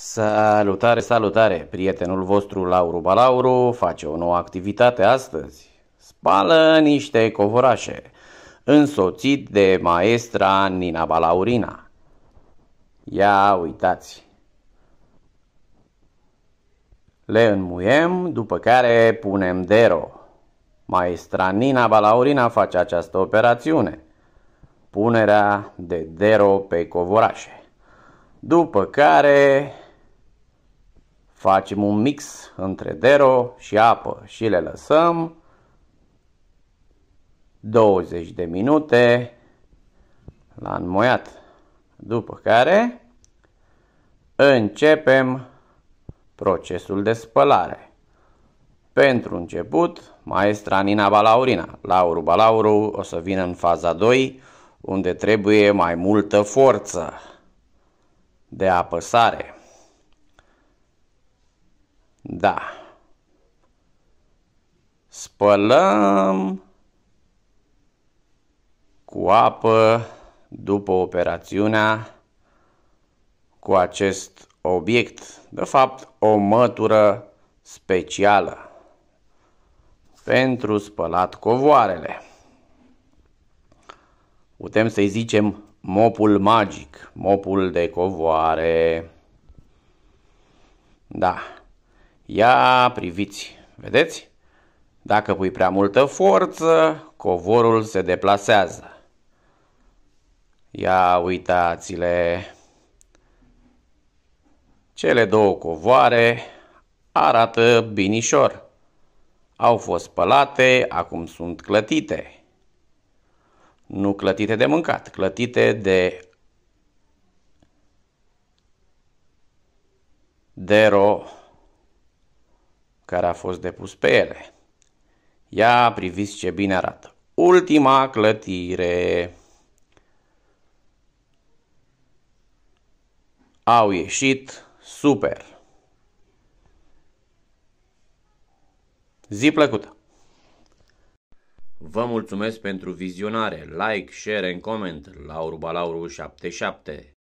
Salutare, salutare! Prietenul vostru Lauru Balauru face o nouă activitate astăzi. Spală niște covorașe, însoțit de maestra Nina Balaurina. Ia uitați! Le înmuiem, după care punem dero. Maestra Nina Balaurina face această operațiune. Punerea de dero pe covorașe. După care Facem un mix între dero și apă și le lăsăm 20 de minute la înmoiat. După care începem procesul de spălare. Pentru început, maestra Nina Balaurina. Lauru Balauru o să vină în faza 2, unde trebuie mai multă forță de apăsare. Da. Spălăm cu apă după operațiunea cu acest obiect, de fapt o mătură specială pentru spălat covoarele. Putem să-i zicem mopul magic, mopul de covoare. Da, Ia priviți, vedeți? Dacă pui prea multă forță, covorul se deplasează. Ia uitați-le! Cele două covoare arată binișor. Au fost spălate, acum sunt clătite. Nu clătite de mâncat, clătite de... de ro care a fost depus pe ele. Ia priviți ce bine arată. Ultima clătire. Au ieșit super. Zi plăcută! Vă mulțumesc pentru vizionare, like, share and comment la Urbalauru 77.